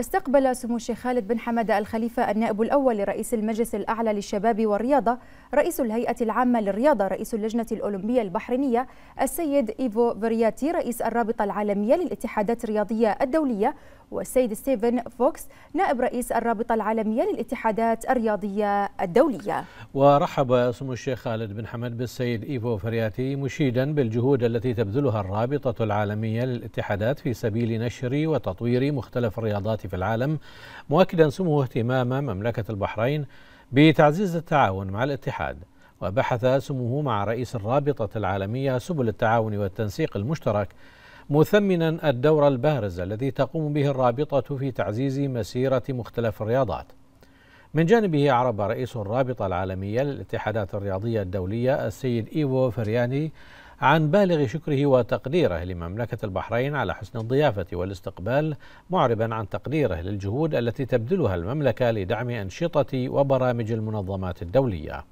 استقبل سمو الشيخ خالد بن حمد الخليفة النائب الأول لرئيس المجلس الأعلى للشباب والرياضة رئيس الهيئة العامة للرياضة رئيس اللجنة الأولمبية البحرينية السيد إيفو فرياتي رئيس الرابطة العالمية للاتحادات الرياضية الدولية والسيد ستيفن فوكس نائب رئيس الرابطة العالمية للاتحادات الرياضية الدولية ورحب سمو الشيخ خالد بن حمد بالسيد إيفو فرياتي مشيدا بالجهود التي تبذلها الرابطة العالمية للاتحادات في سبيل نشر وتطوير مختلف الرياضات في العالم مؤكدا سمو اهتمام مملكة البحرين بتعزيز التعاون مع الاتحاد وبحث سموه مع رئيس الرابطة العالمية سبل التعاون والتنسيق المشترك مثمنا الدور البارز الذي تقوم به الرابطة في تعزيز مسيرة مختلف الرياضات من جانبه عرب رئيس الرابطة العالمية للاتحادات الرياضية الدولية السيد إيفو فرياني عن بالغ شكره وتقديره لمملكة البحرين على حسن الضيافة والاستقبال معربا عن تقديره للجهود التي تبذلها المملكة لدعم أنشطة وبرامج المنظمات الدولية